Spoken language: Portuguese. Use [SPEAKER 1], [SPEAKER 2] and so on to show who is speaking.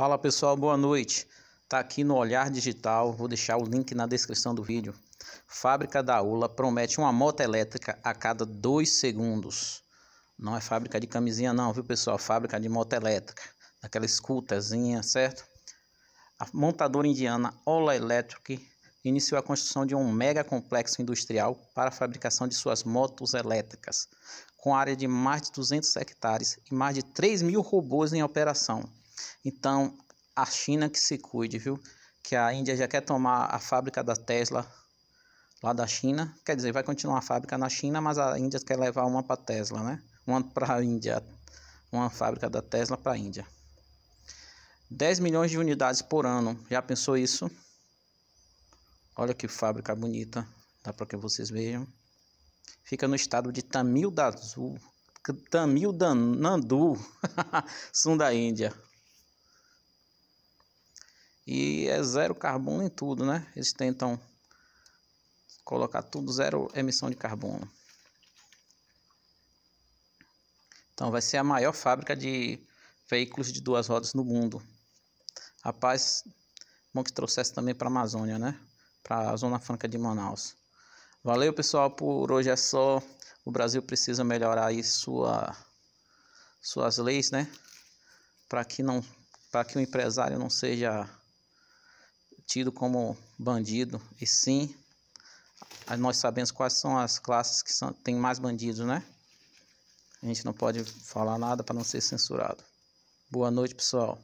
[SPEAKER 1] Fala pessoal, boa noite. Tá aqui no Olhar Digital, vou deixar o link na descrição do vídeo. Fábrica da Ula promete uma moto elétrica a cada dois segundos. Não é fábrica de camisinha não, viu pessoal? Fábrica de moto elétrica, daquela escutazinha, certo? A montadora indiana Ola Electric iniciou a construção de um mega complexo industrial para a fabricação de suas motos elétricas, com área de mais de 200 hectares e mais de 3 mil robôs em operação então, a China que se cuide, viu? Que a Índia já quer tomar a fábrica da Tesla lá da China. Quer dizer, vai continuar a fábrica na China, mas a Índia quer levar uma para Tesla, né? Uma para a Índia, uma fábrica da Tesla para a Índia. 10 milhões de unidades por ano. Já pensou isso? Olha que fábrica bonita. Dá para que vocês vejam. Fica no estado de Tamil Nadu, Tamil Nandu, sul da Índia. E é zero carbono em tudo, né? Eles tentam colocar tudo zero emissão de carbono. Então vai ser a maior fábrica de veículos de duas rodas no mundo. A paz, bom que trouxesse também para a Amazônia, né? Para a Zona Franca de Manaus. Valeu, pessoal, por hoje é só. O Brasil precisa melhorar aí sua, suas leis, né? Para que não para que o empresário não seja tido como bandido, e sim nós sabemos quais são as classes que são, têm mais bandidos, né? A gente não pode falar nada para não ser censurado. Boa noite, pessoal.